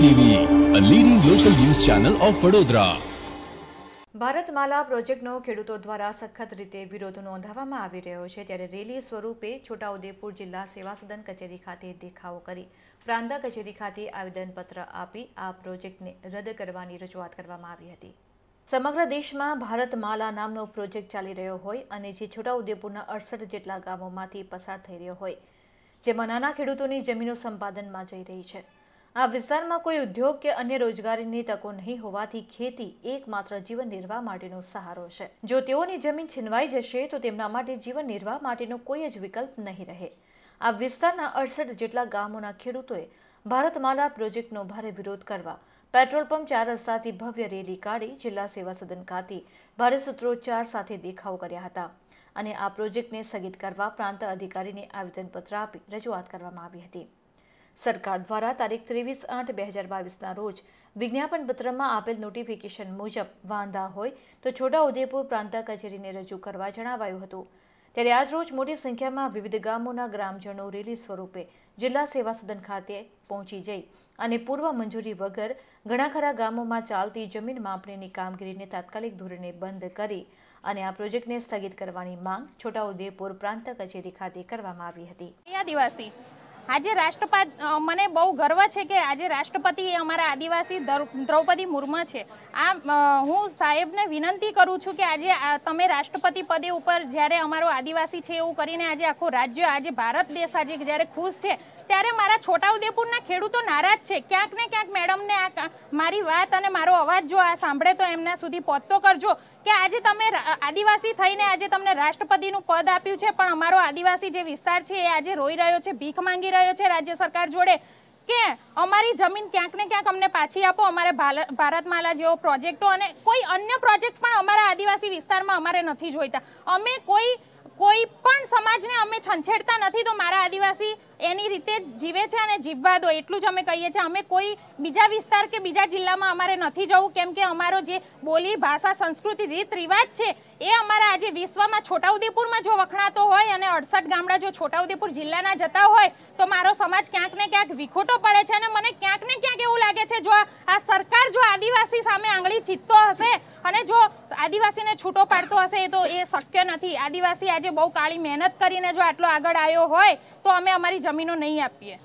TV a leading local news channel of Vadodara Bharatmala પ્રોજેક્ટનો ખેડૂતો દ્વારા સખત રીતે વિરોધ નોંધાવવામાં આવી રહ્યો છે ત્યારે રેલી સ્વરૂપે છોટાઉદેપુર જિલ્લા સેવા સદન કચેરી ખાતે દેખાવો કરી પ્રાંતા કચેરી ખાતે આવેદનપત્ર આપી આ પ્રોજેક્ટને રદ કરવાની રજૂઆત કરવામાં આવી હતી સમગ્ર દેશમાં ભારતમાલા નામનો પ્રોજેક્ટ ચાલી રહ્યો હોય અને જે છોટાઉદેપુરના અડસઠ જેટલા ગામોમાંથી પસાર થઈ રહ્યો હોય જેમાં નાના ખેડૂતોની જમીનો સંપાદનમાં જઈ રહી છે આ વિસ્તારમાં કોઈ ઉદ્યોગ કે અન્ય રોજગારીની તકો નહીં હોવાથી ખેતી એકમાત્ર જીવન નિર્વાહ માટેનો સહારો છે જો તેઓની જમીન છીનવાઈ જશે તો તેમના માટે જીવન નિર્વાહ માટેનો કોઈ જ વિકલ્પ નહીં રહે આ વિસ્તારના અડસઠ જેટલા ગામોના ખેડૂતોએ ભારતમાલા પ્રોજેક્ટનો ભારે વિરોધ કરવા પેટ્રોલ પંપ ચાર રસ્તાથી ભવ્ય રેલી કાઢી જિલ્લા સેવા સદન ખાતે ભારે સૂત્રોચ્ચાર સાથે દેખાવ કર્યા હતા અને આ પ્રોજેક્ટને સ્થગિત કરવા પ્રાંત અધિકારીને આવેદનપત્ર આપી રજૂઆત કરવામાં આવી હતી સરકાર દ્વારા તારીખ ત્રેવીસ આઠ બે હજાર બાવીસના રોજ વિજ્ઞાપન પત્રમાં આપેલ નોટિફિકેશન મુજબ વાંધા હોય તો છોટાઉદેપુર પ્રાંત કચેરીને રજૂ કરવા જણાવાયું હતું ત્યારે આજરોજ મોટી સંખ્યામાં વિવિધ ગામોના ગ્રામજનો રેલી સ્વરૂપે જિલ્લા સેવા સદન ખાતે પહોંચી જઈ અને પૂર્વ મંજૂરી વગર ઘણા ખરા ગામોમાં ચાલતી જમીન માપણીની કામગીરીને તાત્કાલિક ધોરણે બંધ કરી અને આ પ્રોજેક્ટને સ્થગિત કરવાની માંગ છોટાઉદેપુર પ્રાંત કચેરી ખાતે કરવામાં આવી હતી આદિવાસી આજે રાષ્ટ્રપતિ મને બહુ ગર્વ છે કે આજે રાષ્ટ્રપતિ એ અમારા આદિવાસી દ્રૌપદી મુર્મુ છે આ હું સાહેબને વિનંતી કરું છું કે આજે તમે રાષ્ટ્રપતિ પદે ઉપર જ્યારે અમારો આદિવાસી છે એવું કરીને આજે આખું રાજ્ય આજે ભારત દેશ આજે જ્યારે ખુશ છે ત્યારે મારા છોટાઉદેપુરના ખેડૂતો નારાજ છે ક્યાંક ને ક્યાંક મેડમને આ મારી વાત અને મારો અવાજ જો આ સાંભળે તો એમના સુધી પહોંચતો કરજો કે આજે તમે આદિવાસી થઈને આજે તમને રાષ્ટ્રપતિનું પદ આપ્યું છે પણ અમારો આદિવાસી જે વિસ્તાર છે એ આજે રોઈ રહ્યો છે ભીખ માંગી રહ્યો છે રાજ્ય સરકાર જોડે કે અમારી જમીન ક્યાંક ને ક્યાંક અમને પાછી આપો અમારે ભારતમાલા જેવો પ્રોજેક્ટો અને કોઈ અન્ય પ્રોજેક્ટ પણ અમારા આદિવાસી વિસ્તારમાં અમારે નથી જોઈતા અમે કોઈ કોઈ પણ સમાજને અમે છંછેડતા નથી તો મારા આદિવાસી એની રીતે જીવે છે અને જીવવા દો એટલું જ અમે કહીએ છીએ અમે કોઈ બીજા વિસ્તાર કે બીજા જિલ્લામાં અમારે નથી જવું કેમ કે અમારો જે બોલી ભાષા સંસ્કૃતિ રીત રિવાજ છે એ અમારા આજે વિશ્વમાં છોટાઉદેપુરમાં જો વખણાતો હોય અને અડસઠ ગામડા જો છોટાઉદેપુર જિલ્લાના જતા હોય તો મારો સમાજ ક્યાંક ને ક્યાંક વિખોટો પડે છે અને મને ક્યાંક ને ક્યાંક એવું લાગે છે જો આ સરકાર જો આદિવાસી સામે આંગળી ચીતતો હશે અને જો આદિવાસીને છૂટો પાડતો હશે તો એ શક્ય નથી આદિવાસી આજે બહુ કાળી મહેનત કરીને જો આટલો આગળ આવ્યો હોય તો અમે અમારી જમીનો નહીં આપીએ